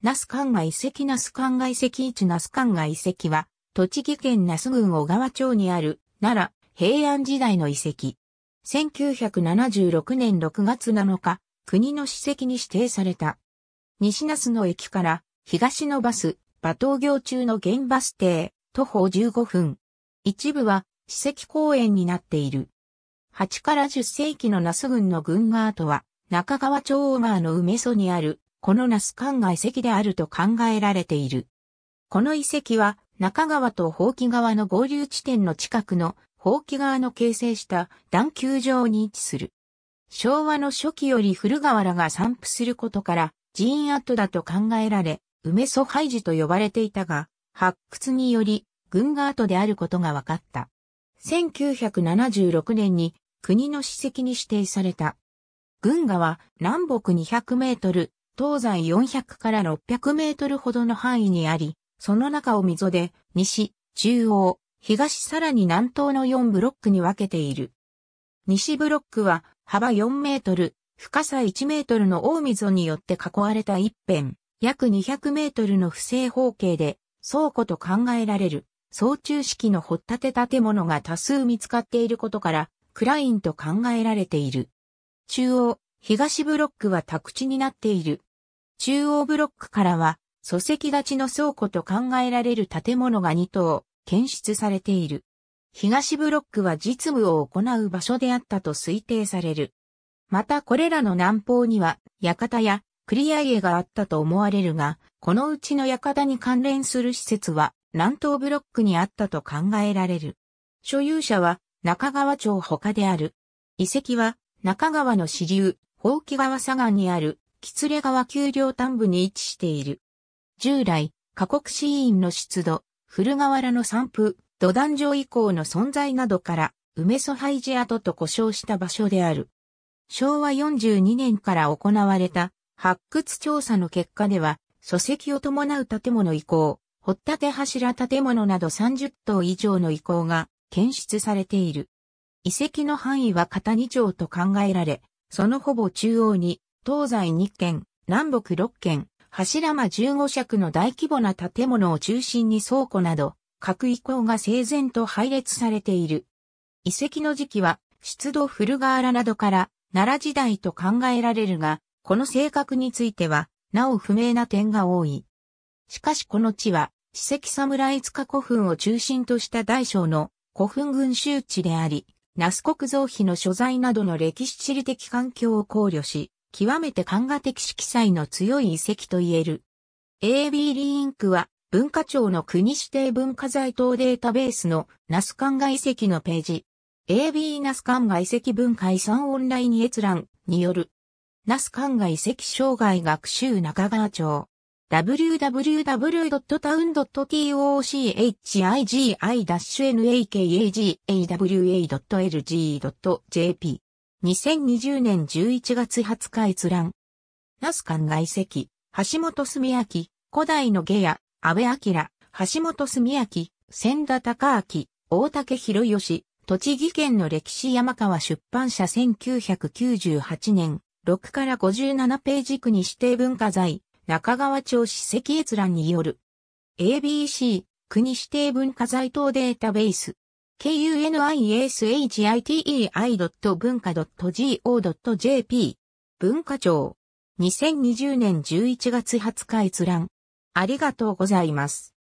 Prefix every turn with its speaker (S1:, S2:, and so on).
S1: 那須ンガ遺跡那須ンガ遺跡一那須ンガ遺跡は、栃木県那須郡小川町にある、奈良、平安時代の遺跡。1976年6月7日、国の史跡に指定された。西那須の駅から、東のバス、馬頭行中の現バス停、徒歩15分。一部は、史跡公園になっている。8から10世紀の那須郡の郡側とは、中川町小川の梅曽にある、このナスカンが遺跡であると考えられている。この遺跡は中川と宝木川の合流地点の近くの宝木川の形成した段丘上に位置する。昭和の初期より古河原が散布することから寺院跡だと考えられ、梅蘇廃寺と呼ばれていたが、発掘により軍河跡であることが分かった。1976年に国の史跡に指定された。軍河は南北200メートル、東西400から600メートルほどの範囲にあり、その中を溝で、西、中央、東さらに南東の4ブロックに分けている。西ブロックは、幅4メートル、深さ1メートルの大溝によって囲われた一辺、約200メートルの不正方形で、倉庫と考えられる、総中式の掘ったて建物が多数見つかっていることから、クラインと考えられている。中央、東ブロックは宅地になっている。中央ブロックからは、礎石立ちの倉庫と考えられる建物が2棟、検出されている。東ブロックは実務を行う場所であったと推定される。またこれらの南方には、館やリア家があったと思われるが、このうちの館に関連する施設は、南東ブロックにあったと考えられる。所有者は中川町他である。遺跡は中川の支流、宝木川左岸にあるツレ川丘陵端部に位置している。従来、酷国市院の出土、古河原の散布、土壇場以降の存在などから、梅ソハイジ跡と呼称した場所である。昭和42年から行われた発掘調査の結果では、礎石を伴う建物移行、掘立柱建物など30棟以上の移行が検出されている。遺跡の範囲は片2丁と考えられ、そのほぼ中央に東西2県、南北6県、柱間15尺の大規模な建物を中心に倉庫など、各遺構が整然と配列されている。遺跡の時期は、出土古河原などから、奈良時代と考えられるが、この性格については、なお不明な点が多い。しかしこの地は、史跡侍塚古墳を中心とした大小の古墳群集地であり、那須国造碑の所在などの歴史地理的環境を考慮し、極めて漢画的色彩の強い遺跡と言える。AB リインクは文化庁の国指定文化財等データベースのナスカンガ遺跡のページ。AB ナスカンガ遺跡文化遺産オンライン閲覧による。ナスカンガ遺跡障害学習中川町。w w w t o w n t o c h i g i n a k a g a w a l g j p 2020年11月20日閲覧。ナス館外籍、橋本住明、古代の下ヤ、安倍明、橋本住明、千田高明、大竹博義、栃木県の歴史山川出版社1998年、6から57ページ区に指定文化財、中川町史跡閲覧による、ABC、国指定文化財等データベース。kunishite.bunka.go.jp 文化庁2020年11月20日閲覧ありがとうございます。